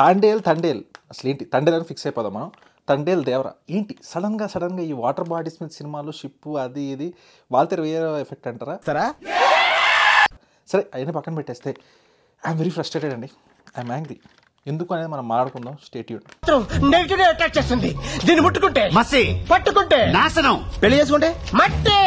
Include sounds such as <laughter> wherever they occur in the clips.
తాండేల్ తండేల్ అసలు ఏంటి తండేల్ అని ఫిక్స్ అయిపోదాం మనం తండేల్ దేవరా ఏంటి సడన్గా సడన్గా ఈ వాటర్ బాడీస్ మీద సినిమాలు షిప్ అది ఇది వాళ్ళతో వేరే ఎఫెక్ట్ అంటారా సరే సరే అయినా పక్కన పెట్టేస్తే ఐఎమ్ వెరీ ఫ్రస్ట్రేటెడ్ అండి ఐఎమ్ యాంగ్రీ ఎందుకు అనేది మనం మాట్లాడుకుందాం స్టేట్ నెగిటివ్ అటాక్ చేస్తుంది దీన్ని ముట్టుకుంటే మసి పట్టుకుంటే నాశనం పెళ్లి చేసుకుంటే మట్టే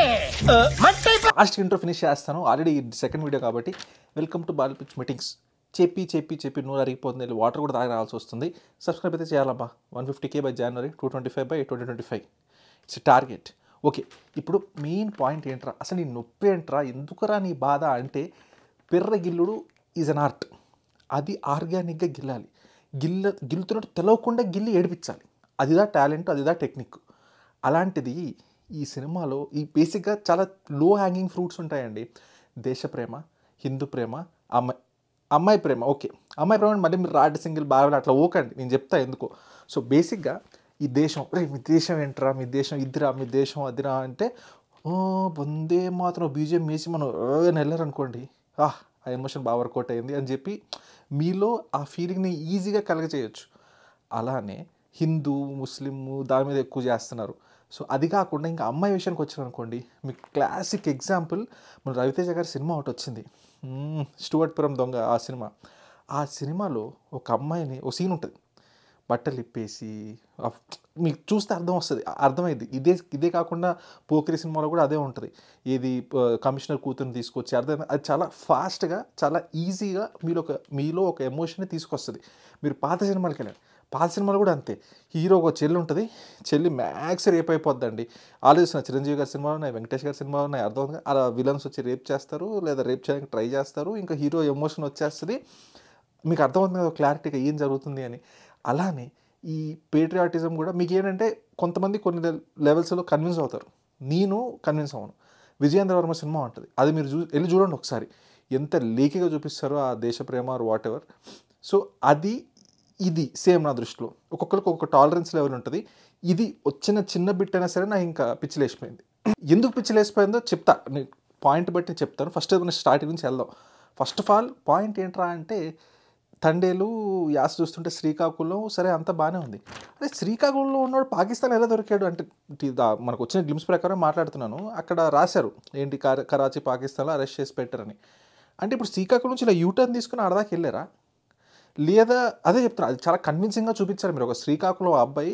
మట్టే లాస్ట్ ఇంట్రో ఫినిష్ చేస్తాను ఆల్రెడీ సెకండ్ వీడియో కాబట్టి welcome to ball pitch meetings చెప్పి చెప్పి చెప్పి నూనె అరిగిపోతుంది వాటర్ కూడా తాగి రావాల్సి వస్తుంది సబ్స్క్రైబ్ అయితే చేయాలబ్బా one fifty K by January two twenty five by twenty twenty five it's target okay ఇప్పుడు మెయిన్ పాయింట్ ఏంట్రా అసలు నీ నొప్పి ఏంట్రా ఎందుకురా నీ బాధ అంటే గిల్లుడు ఈజ్ అన్ ఆర్ట్ అది ఆర్గానిక్గా గిల్లాలి గిల్ల గిల్లుతున్నట్టు తెలవకుండా గిల్లి ఏడిపించాలి అదిదా టాలెంట్ అదిదా టెక్నిక్ అలాంటిది ఈ సినిమాలో ఈ బేసిక్గా చాలా లో హ్యాంగింగ్ ఫ్రూట్స్ ఉంటాయండి దేశప్రేమ హిందూ ప్రేమ అమ్మ అమ్మాయి ప్రేమ ఓకే అమ్మాయి ప్రేమ మళ్ళీ మీరు రాడ్ సింగిల్ బాగా అట్లా ఓకండి నేను చెప్తా ఎందుకో సో బేసిక్గా ఈ దేశం రే మీ దేశం ఏంట్రా మీ దేశం ఇదిరా మీ దేశం అదిరా అంటే వందే మాత్రం బీజేపీ వేసి మనం వెళ్ళారనుకోండి ఆహ్ ఆ ఎమోషన్ బాగా వర్కౌట్ అయింది అని చెప్పి మీలో ఆ ఫీలింగ్ని ఈజీగా కలగచేయచ్చు అలానే హిందూ ముస్లిం దాని మీద ఎక్కువ చేస్తున్నారు సో అది కాకుండా ఇంకా అమ్మాయి విషయానికి వచ్చాను అనుకోండి మీకు క్లాసిక్ ఎగ్జాంపుల్ మన రవితేజ గారి సినిమా ఒకటి వచ్చింది స్టూవర్ట్పురం దొంగ ఆ సినిమా ఆ సినిమాలో ఒక అమ్మాయిని ఓ సీన్ ఉంటుంది బట్టలు ఇప్పేసి మీకు చూస్తే అర్థం వస్తుంది అర్థమైంది ఇదే ఇదే కాకుండా పోకిరి సినిమాలో కూడా అదే ఉంటుంది ఏది కమిషనర్ కూతురుని తీసుకొచ్చి అర్థం అది చాలా ఫాస్ట్గా చాలా ఈజీగా మీరు ఒక మీలో ఒక ఎమోషన్ని తీసుకొస్తుంది మీరు పాత సినిమాలకి వెళ్ళండి పాత సినిమాలు కూడా అంతే హీరోకి ఒక చెల్లి ఉంటుంది చెల్లి మ్యాక్స్ రేప్ అయిపోద్దండి ఆలోచన చిరంజీవి గారి సినిమాలు ఉన్నాయి వెంకటేష్ గారి సినిమాలు ఉన్నాయి అర్థం అలా విలన్స్ వచ్చి రేప్ చేస్తారు లేదా రేప్ చేయడానికి ట్రై చేస్తారు ఇంకా హీరో ఎమోషన్ వచ్చేస్తుంది మీకు అర్థమవుతుంది కదా క్లారిటీగా ఏం జరుగుతుంది అని అలానే ఈ పేట్రియాటిజం కూడా మీకు ఏంటంటే కొంతమంది కొన్ని లెవెల్స్లో కన్విన్స్ అవుతారు నేను కన్విన్స్ అవ్వను విజయేంద్ర వర్మ సినిమా ఉంటుంది అది మీరు చూ వెళ్ళి చూడండి ఒకసారి ఎంత లేకీగా చూపిస్తారో ఆ దేశ ప్రేమ వాట్ ఎవర్ సో అది ఇది సేమ్ నా దృష్టిలో ఒక్కొక్కరికి ఒక్కొక్క టాలరెన్స్ లెవెల్ ఉంటుంది ఇది వచ్చిన చిన్న బిట్ అయినా సరే నాకు ఇంకా పిచ్చిలేసిపోయింది ఎందుకు పిచ్చిలేసిపోయిందో చెప్తా నేను పాయింట్ బట్టి చెప్తాను ఫస్ట్ ఏదైనా స్టార్టింగ్ నుంచి వెళ్దాం ఫస్ట్ ఆఫ్ ఆల్ పాయింట్ ఏంట్రా అంటే తండేలు యాస చూస్తుంటే శ్రీకాకుళం సరే అంత బాగానే ఉంది అదే శ్రీకాకుళంలో ఉన్నవాడు పాకిస్తాన్ ఎలా దొరికాడు అంటే మనకు వచ్చిన గ్లిమ్స్ ప్రకారం మాట్లాడుతున్నాను అక్కడ రాశారు ఏంటి కరాచీ పాకిస్తాన్లో అరెస్ట్ చేసి పెట్టారని అంటే ఇప్పుడు శ్రీకాకుళం నుంచి ఇలా యూటర్న్ తీసుకుని అడదాకి వెళ్ళారా లేదా అదే చెప్తున్నా అది చాలా కన్విన్సింగ్గా చూపించారు మీరు ఒక శ్రీకాకుళం అబ్బాయి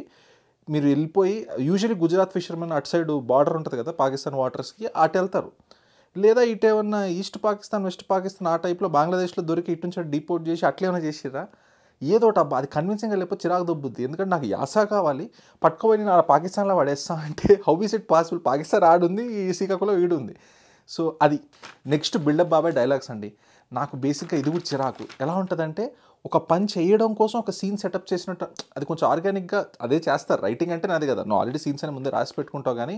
మీరు వెళ్ళిపోయి యూజువలీ గుజరాత్ ఫిషర్మెన్ అటు సైడ్ బార్డర్ ఉంటుంది కదా పాకిస్తాన్ వాటర్స్కి అటు వెళ్తారు లేదా ఇటు ఏమన్నా ఈస్ట్ పాకిస్తాన్ వెస్ట్ పాకిస్తాన్ ఆ టైప్లో బంగ్లాదేశ్లో దొరికి ఇటు నుంచి డిపోర్ట్ చేసి అట్లేమైనా చేసిరా ఏదో అబ్బా అది కన్విన్సింగ్గా లేకపోతే చిరాకు దొబ్బుద్ది ఎందుకంటే నాకు యాస కావాలి పట్టుకోవాలి నేను పాకిస్తాన్లో పడేస్తా అంటే how is it possible Pakistan ఆడుంది ఈ శ్రీకాకుళం ఈడుంది సో అది నెక్స్ట్ బిల్డప్ బాబాయ్ డైలాగ్స్ అండి నాకు బేసిక్గా ఇది కూడా చిరాకు ఎలా ఉంటుందంటే ఒక పని చేయడం కోసం ఒక సీన్ సెటప్ చేసినట్టు అది కొంచెం ఆర్గానిక్గా అదే చేస్తారు రైటింగ్ అంటే నాది కదా నువ్వు ఆల్రెడీ సీన్స్ అని ముందే రాసి పెట్టుకుంటావు కానీ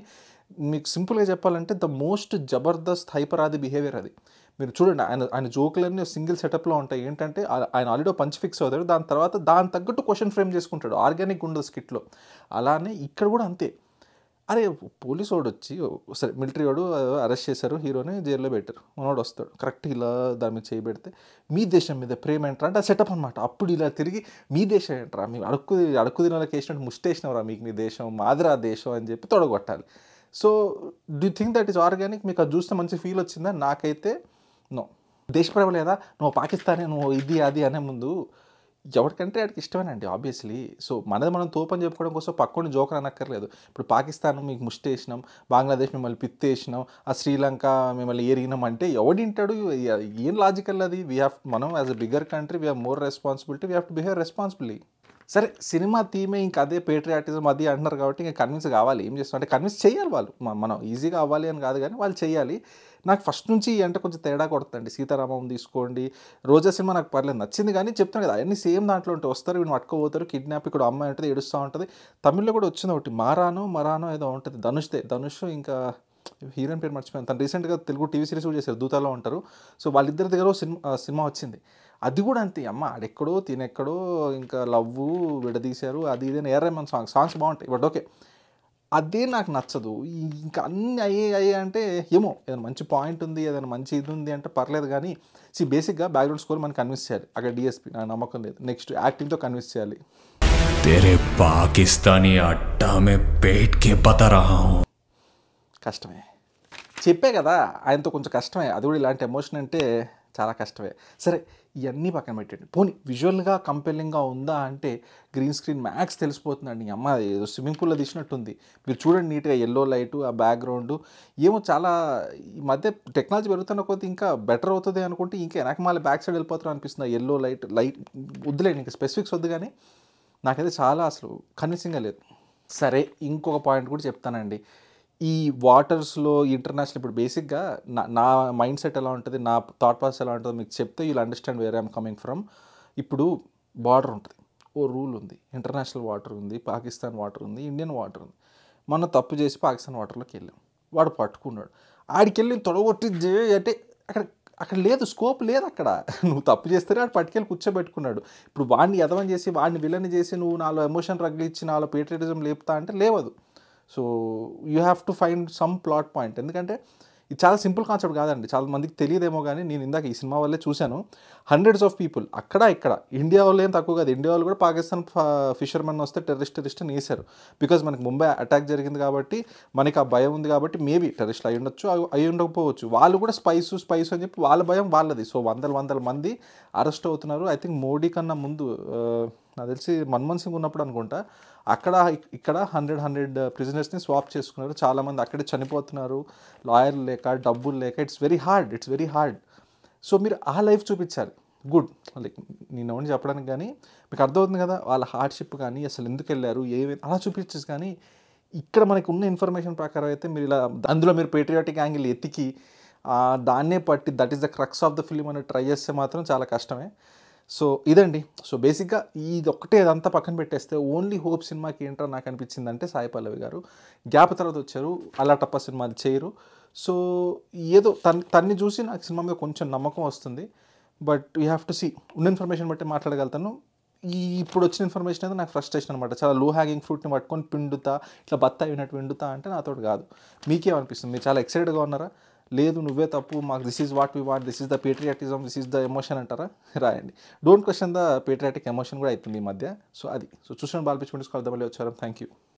మీకు సింపుల్గా చెప్పాలంటే ద మోస్ట్ జబర్దస్త్ హైపరాది బిహేవియర్ అది మీరు చూడండి ఆయన ఆయన జోకులన్నీ సింగిల్ సెటప్లో ఉంటాయి ఏంటంటే ఆయన ఆల్రెడీ పంచ్ ఫిక్స్ అవుతాడు దాని తర్వాత దాని తగ్గట్టు క్వశ్చన్ ఫ్రేమ్ చేసుకుంటాడు ఆర్గానిక్ ఉండదు స్కిట్లో అలానే ఇక్కడ కూడా అంతే అరే పోలీసు వాడు వచ్చి సరే మిలిటరీ వాడు అరెస్ట్ చేశారు హీరోని జైల్లో పెట్టారు మనవాడు వస్తాడు కరెక్ట్ ఇలా దాని మీద చేయబెడితే మీ దేశం మీద ప్రేమ ఏంట్రా అంటే సెటప్ అనమాట అప్పుడు ఇలా తిరిగి మీ దేశం ఏంట్రా మీ అడుక్కు అడుక్కు తిన వాళ్ళకి వేసినట్టు ముష్టేసినవరా మీకు మీ దేశం మాదిరా దేశం అని చెప్పి తొడగొట్టాలి so the think that is organic మీకు అది చూస్తే మంచి ఫీల్ వచ్చిందా నాకైతే నో దేశప్రేమ లేదా నువ్వు పాకిస్తానే నువ్వు ఇది అది అనే ముందు ఎవరికంటే వాడికి ఇష్టమేనండి ఆబ్వియస్లీ సో మనది మనం తోపని చెప్పుకోవడం కోసం పక్కని జోకర్ అనక్కర్లేదు ఇప్పుడు పాకిస్తాన్ మీకు ముష్టి వేసినాం బంగ్లాదేశ్ మిమ్మల్ని పిత్తేసినాం ఆ శ్రీలంక మిమ్మల్ని ఏరిగినాం అంటే ఎవడింటాడు ఏం లాజికల్ అది వీ హ్యావ్ మనం as a bigger country we have more responsibility we have to behave responsibility సరే సినిమా థీమే ఇంకా అదే పేట్రియాటిజం అది అంటున్నారు కాబట్టి ఇంకా కన్విన్స్ కావాలి ఏం చేస్తాం అంటే కన్విన్స్ చేయాలి వాళ్ళు మనం ఈజీగా అవ్వాలి అని కాదు కానీ వాళ్ళు చేయాలి నాకు ఫస్ట్ నుంచి అంటే కొంచెం తేడా కొడుతుంది సీతారామం తీసుకోండి రోజా సినిమా నాకు పర్లేదు నచ్చింది కానీ చెప్తాను కదా అన్ని సేమ్ దాంట్లో ఉంటే వస్తారు వీళ్ళు పట్టుకోపోతారు కిడ్నాప్ ఇక్కడ అమ్మాయి ఉంటుంది ఏడుస్తూ ఉంటుంది తమిళ్లో కూడా వచ్చింది ఒకటి మారానో మరానో ఏదో ఉంటుంది ధనుష్దే ధనుష్ ఇంకా హీరోయిన్ పేరు మర్చిపోయింది తను రీసెంట్గా తెలుగు టీవీ సిరీస్ కూడా చేశారు దూతాలో ఉంటారు సో వాళ్ళిద్దరి దగ్గర సినిమా సినిమా వచ్చింది అది కూడా అంతే అమ్మ ఆడెక్కడో తినెక్కడో ఇంకా లవ్వు విడదీశారు అది ఇదే ఎర్రమన్ సాంగ్ సాంగ్స్ బాగుంటాయి బట్ ఓకే అదే నాకు నచ్చదు ఇంకా అన్నీ అయ్యే అయ్యే అంటే ఏమో ఏదైనా మంచి పాయింట్ ఉంది ఏదైనా మంచి ఇది ఉంది అంటే పర్లేదు కానీ సి బేసిక్గా బ్యాక్గ్రౌండ్ స్కోర్ మనకి కన్విన్స్ చేయాలి అక్కడ డిఎస్పి నాకు నమ్మకం లేదు నెక్స్ట్ యాక్టింగ్తో కన్విన్స్ చేయాలి తెరే పాకిస్తానీ అట్టామే పేట్కే కష్టమే చెప్పే కదా ఆయనతో కొంచెం కష్టమే అది కూడా ఇలాంటి ఎమోషన్ అంటే చాలా కష్టమే సరే ఇవన్నీ పక్కన పెట్టండి పోనీ విజువల్గా కంపెల్లింగ్గా ఉందా అంటే గ్రీన్ స్క్రీన్ మ్యాక్స్ తెలిసిపోతుందండి అమ్మ ఏదో స్విమ్మింగ్ పూల్లో తీసినట్టుంది మీరు చూడండి నీట్గా ఎల్లో లైటు ఆ బ్యాక్గ్రౌండ్ ఏమో చాలా ఈ మధ్య టెక్నాలజీ పెరుగుతున్న కొద్ది ఇంకా బెటర్ అవుతుంది అనుకుంటే ఇంకా మళ్ళీ బ్యాక్ సైడ్ వెళ్ళిపోతారు అనిపిస్తుంది ఎల్లో లైట్ లైట్ వద్దులేండి ఇంకా స్పెసిఫిక్స్ వద్దు కానీ నాకైతే చాలా అసలు కన్విన్సింగ్గా లేదు సరే ఇంకొక పాయింట్ కూడా చెప్తానండి ఈ వాటర్స్లో ఇంటర్నేషనల్ ఇప్పుడు బేసిక్గా నా నా మైండ్ సెట్ ఎలా ఉంటుంది నా థాట్ ప్రాసెస్ ఎలా ఉంటుందో మీకు చెప్తే you'll understand where I'm coming from ఇప్పుడు బార్డర్ ఉంటుంది ఓ రూల్ ఉంది ఇంటర్నేషనల్ వాటర్ ఉంది పాకిస్తాన్ వాటర్ ఉంది ఇండియన్ వాటర్ ఉంది మనం తప్పు చేసి పాకిస్తాన్ వాటర్లోకి వెళ్ళాం వాడు పట్టుకున్నాడు ఆడికి వెళ్ళి తొడగొట్టి అంటే అక్కడ అక్కడ లేదు స్కోప్ లేదు అక్కడ <laughs> నువ్వు తప్పు చేస్తే వాడు పట్టుకెళ్ళి కూర్చోబెట్టుకున్నాడు ఇప్పుడు వాడిని ఎదవని చేసి వాడిని విలన్ చేసి నువ్వు నాలో ఎమోషన్ రగిలిచ్చి నాలో పేట్రియటిజం లేపుతా అంటే లేవదు so you have to find some plot point ఎందుకంటే ఇది చాలా సింపుల్ కాన్సెప్ట్ కాదండి చాలా మందికి తెలియదేమో కానీ నేను ఇందాక ఈ సినిమా వల్లే చూశాను హండ్రెడ్స్ ఆఫ్ పీపుల్ అక్కడ ఇక్కడ ఇండియా వాళ్ళు ఏం తక్కువ కాదు ఇండియా వాళ్ళు కూడా పాకిస్తాన్ ఫిషర్మెన్ వస్తే టెర్రరిస్ట్ టెరిస్ట్ అని వేశారు బికాజ్ మనకి ముంబై అటాక్ జరిగింది కాబట్టి మనకి ఆ భయం ఉంది కాబట్టి మేబీ టెర్రరిస్ట్ అయి ఉండొచ్చు అయి ఉండకపోవచ్చు వాళ్ళు కూడా స్పైస్ స్పైస్ అని చెప్పి వాళ్ళ భయం వాళ్ళది సో వందల వందల మంది అరెస్ట్ అవుతున్నారు ఐ థింక్ మోడీ కన్నా ముందు uh, నాకు తెలిసి మన్మోహన్ సింగ్ ఉన్నప్పుడు అనుకుంటా అక్కడ ఇక్కడ హండ్రెడ్ హండ్రెడ్ ప్రిజనర్స్ని స్వాప్ చేసుకున్నారు చాలామంది అక్కడే చనిపోతున్నారు లాయర్ లేక డబ్బులు లేక it's very hard it's very hard so మీరు ఆ లైఫ్ చూపించాలి గుడ్ లైక్ నేను ఓన్ చెప్పడానికి కానీ మీకు అర్థమవుతుంది కదా వాళ్ళ హార్డ్షిప్ కానీ అసలు ఎందుకు వెళ్ళారు ఏమైనా అలా చూపించచ్చు కానీ ఇక్కడ మనకు ఉన్న ఇన్ఫర్మేషన్ ప్రకారం అయితే మీరు ఇలా అందులో మీరు పేట్రియాటిక్ యాంగిల్ ఎతికి దాన్నే పట్టి that is the crux of the film అని ట్రై చేస్తే మాత్రం చాలా కష్టమే సో ఇదండి సో బేసిక్గా ఇది ఒక్కటే అదంతా పక్కన పెట్టేస్తే ఓన్లీ హోప్ సినిమాకి ఏంటో నాకు అనిపించింది అంటే సాయి పల్లవి గారు గ్యాప్ తర్వాత వచ్చారు అలా టప్ప సినిమాలు చేయరు సో ఏదో తన్ తన్ని చూసి నాకు సినిమా మీద కొంచెం నమ్మకం వస్తుంది but you have to see ఉన్న ఇన్ఫర్మేషన్ బట్టి మాట్లాడగలుగుతాను ఈ ఇప్పుడు వచ్చిన ఇన్ఫర్మేషన్ అయితే నాకు ఫ్రస్ట్రేషన్ అనమాట చాలా లో హ్యాగింగ్ ఫ్రూట్ని పట్టుకొని పిండుతా ఇట్లా బత్తా అయినట్టు పిండుతా అంటే నాతో కాదు మీకేమనిపిస్తుంది మీరు చాలా ఎక్సైటెడ్గా ఉన్నారా లేదు నువ్వే తప్పు మాకు this is what we what this is the patriotism this is the emotion అంటారా <laughs> రాయండి don't question the patriotic emotion కూడా అవుతుంది ఈ మధ్య సో అది సో చూసిన బాల్పించుకుంటే స్కాల్ దమ్మలే వచ్చారు థ్యాంక్ యూ